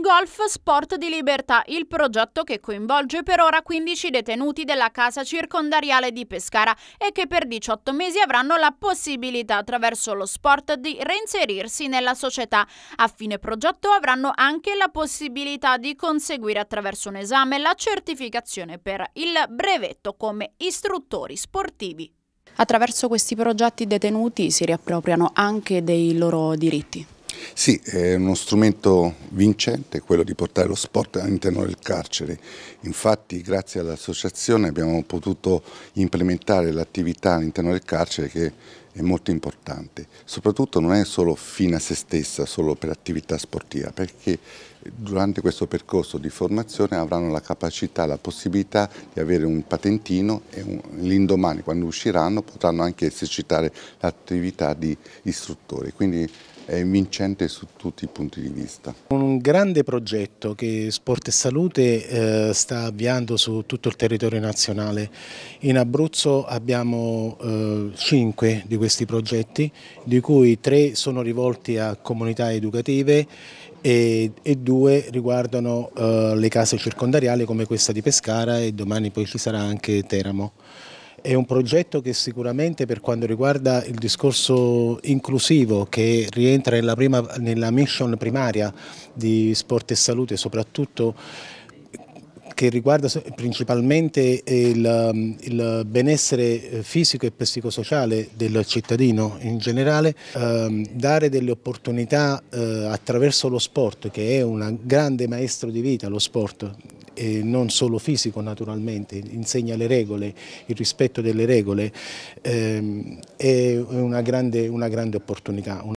Golf Sport di Libertà, il progetto che coinvolge per ora 15 detenuti della casa circondariale di Pescara e che per 18 mesi avranno la possibilità attraverso lo sport di reinserirsi nella società. A fine progetto avranno anche la possibilità di conseguire attraverso un esame la certificazione per il brevetto come istruttori sportivi. Attraverso questi progetti i detenuti si riappropriano anche dei loro diritti. Sì, è uno strumento vincente quello di portare lo sport all'interno del carcere. Infatti grazie all'associazione abbiamo potuto implementare l'attività all'interno del carcere che è molto importante. Soprattutto non è solo fine a se stessa, solo per attività sportiva, perché durante questo percorso di formazione avranno la capacità, la possibilità di avere un patentino e l'indomani quando usciranno potranno anche esercitare l'attività di istruttore. Quindi è vincente su tutti i punti di vista. Un grande progetto che Sport e Salute eh, sta avviando su tutto il territorio nazionale. In Abruzzo abbiamo eh, 5 di questi progetti, di cui tre sono rivolti a comunità educative e, e due riguardano eh, le case circondariali come questa di Pescara e domani poi ci sarà anche Teramo. È un progetto che sicuramente per quanto riguarda il discorso inclusivo che rientra nella, prima, nella mission primaria di Sport e Salute soprattutto che riguarda principalmente il, il, benessere eh, fisico e psicosociale del cittadino in generale, ehm, dare delle opportunità eh, attraverso lo sport, che è un grande maestro di vita lo sport, eh, non solo fisico naturalmente, insegna le regole, il rispetto delle regole, ehm, è una grande, una grande opportunità.